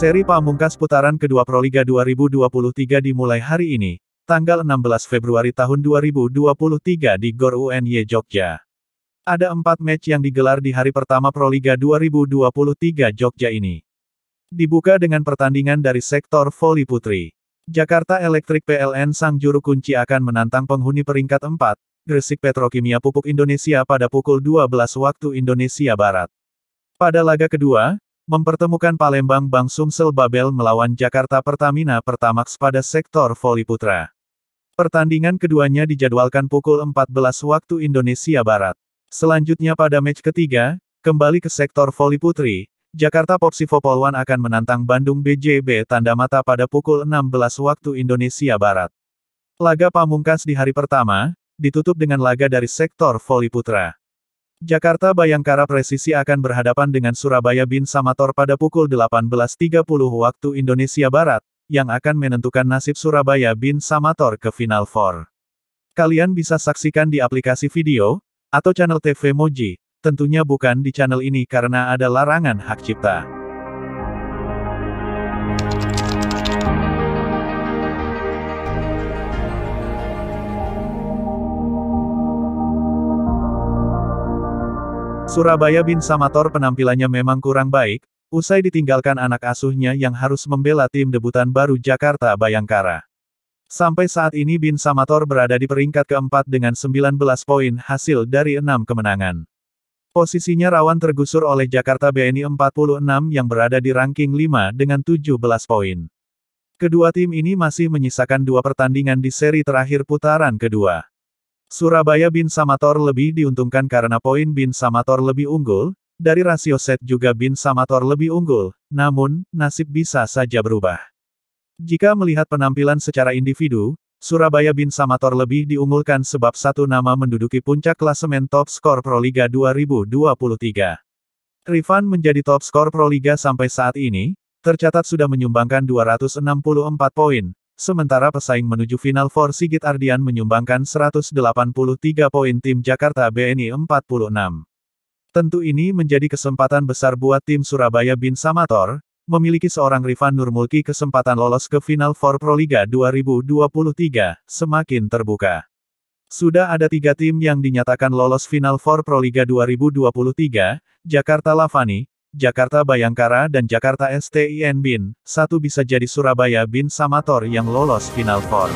Seri Pamungkas putaran kedua Proliga 2023 dimulai hari ini, tanggal 16 Februari tahun 2023 di GOR UNY Jogja. Ada empat match yang digelar di hari pertama Proliga 2023 Jogja ini. Dibuka dengan pertandingan dari sektor voli putri. Jakarta Electric PLN sang juru kunci akan menantang penghuni peringkat 4, Gresik Petrokimia Pupuk Indonesia pada pukul 12 waktu Indonesia Barat. Pada laga kedua, mempertemukan Palembang Bank Sumsel Babel melawan Jakarta Pertamina Pertamax pada sektor voli putra. Pertandingan keduanya dijadwalkan pukul 14 waktu Indonesia Barat. Selanjutnya pada match ketiga, kembali ke sektor voli putri, Jakarta Popsivo Polwan akan menantang Bandung BJB tanda mata pada pukul 16 waktu Indonesia Barat. Laga pamungkas di hari pertama, ditutup dengan laga dari sektor voli putra. Jakarta Bayangkara Presisi akan berhadapan dengan Surabaya Bin Samator pada pukul 18.30 waktu Indonesia Barat, yang akan menentukan nasib Surabaya Bin Samator ke Final Four. Kalian bisa saksikan di aplikasi video, atau channel TV Moji, tentunya bukan di channel ini karena ada larangan hak cipta. Surabaya bin Samator penampilannya memang kurang baik, usai ditinggalkan anak asuhnya yang harus membela tim debutan baru Jakarta Bayangkara. Sampai saat ini bin Samator berada di peringkat keempat dengan 19 poin hasil dari enam kemenangan. Posisinya rawan tergusur oleh Jakarta BNI 46 yang berada di ranking 5 dengan 17 poin. Kedua tim ini masih menyisakan dua pertandingan di seri terakhir putaran kedua. Surabaya Bin Samator lebih diuntungkan karena poin Bin Samator lebih unggul, dari rasio set juga Bin Samator lebih unggul, namun, nasib bisa saja berubah. Jika melihat penampilan secara individu, Surabaya Bin Samator lebih diunggulkan sebab satu nama menduduki puncak klasemen top skor Proliga 2023. Rifan menjadi top skor Proliga sampai saat ini, tercatat sudah menyumbangkan 264 poin, Sementara pesaing menuju Final Four Sigit Ardian menyumbangkan 183 poin tim Jakarta BNI 46. Tentu ini menjadi kesempatan besar buat tim Surabaya Bin Samator, memiliki seorang Rifan Nurmulki kesempatan lolos ke Final Four Proliga 2023, semakin terbuka. Sudah ada tiga tim yang dinyatakan lolos Final Four Proliga 2023, Jakarta Lavani, Jakarta Bayangkara dan Jakarta STIN Bin, satu bisa jadi Surabaya Bin Samator yang lolos Final Four.